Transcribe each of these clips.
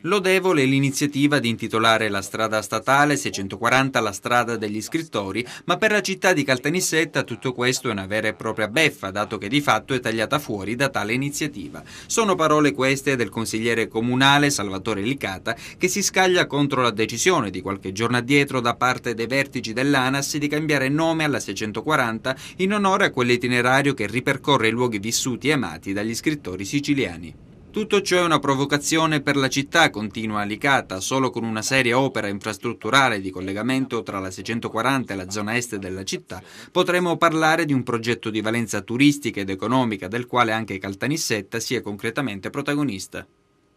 Lodevole l'iniziativa di intitolare la strada statale 640 la strada degli scrittori, ma per la città di Caltanissetta tutto questo è una vera e propria beffa, dato che di fatto è tagliata fuori da tale iniziativa. Sono parole queste del consigliere comunale Salvatore Licata che si scaglia contro la decisione di qualche giorno addietro da parte dei vertici dell'ANAS di cambiare nome alla 640 in onore a quell'itinerario che ripercorre i luoghi vissuti e amati dagli scrittori siciliani. Tutto ciò è una provocazione per la città, continua Alicata, solo con una seria opera infrastrutturale di collegamento tra la 640 e la zona est della città potremo parlare di un progetto di valenza turistica ed economica del quale anche Caltanissetta sia concretamente protagonista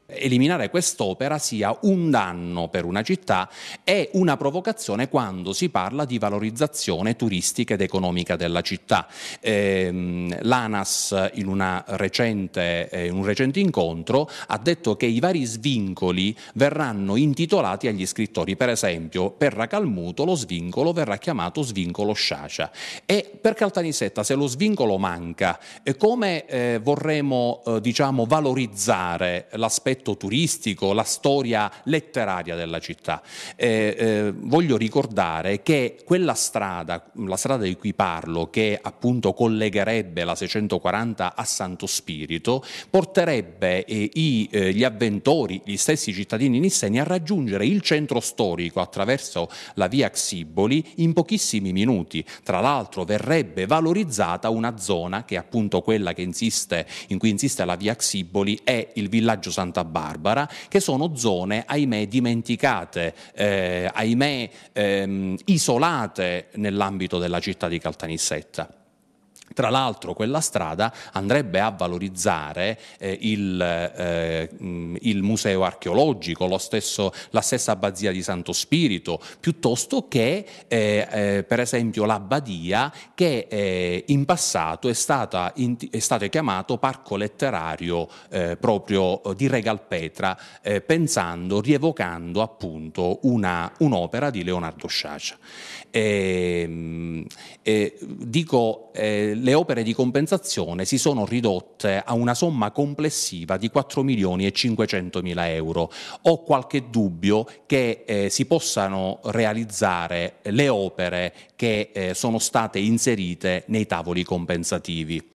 eliminare quest'opera sia un danno per una città e una provocazione quando si parla di valorizzazione turistica ed economica della città. Ehm, L'ANAS in, recente, eh, in un recente incontro ha detto che i vari svincoli verranno intitolati agli scrittori, per esempio per Racalmuto lo svincolo verrà chiamato svincolo Sciacia e per Caltanissetta se lo svincolo manca, eh, come eh, vorremmo eh, diciamo, valorizzare l'aspetto l'aspetto turistico, la storia letteraria della città. Eh, eh, voglio ricordare che quella strada, la strada di cui parlo, che appunto collegherebbe la 640 a Santo Spirito, porterebbe eh, i, eh, gli avventori, gli stessi cittadini nisseni, a raggiungere il centro storico attraverso la via Xiboli in pochissimi minuti. Tra l'altro verrebbe valorizzata una zona che è appunto quella che insiste, in cui insiste la via Xiboli, è il villaggio Santa Barbara, che sono zone, ahimè, dimenticate, eh, ahimè, ehm, isolate nell'ambito della città di Caltanissetta. Tra l'altro quella strada andrebbe a valorizzare eh, il, eh, mm, il, museo archeologico, stesso, la stessa abbazia di Santo Spirito, piuttosto che eh, eh per esempio l'abbadia che eh, in passato è, stata in, è stato chiamato parco letterario eh, proprio di Regalpetra, pensando, rievocando appunto una, un'opera di Leonardo Sciascia. Ehm, dico eh, le opere di compensazione si sono ridotte a una somma complessiva di 4 milioni e 500 mila euro. Ho qualche dubbio che eh, si possano realizzare le opere che eh, sono state inserite nei tavoli compensativi.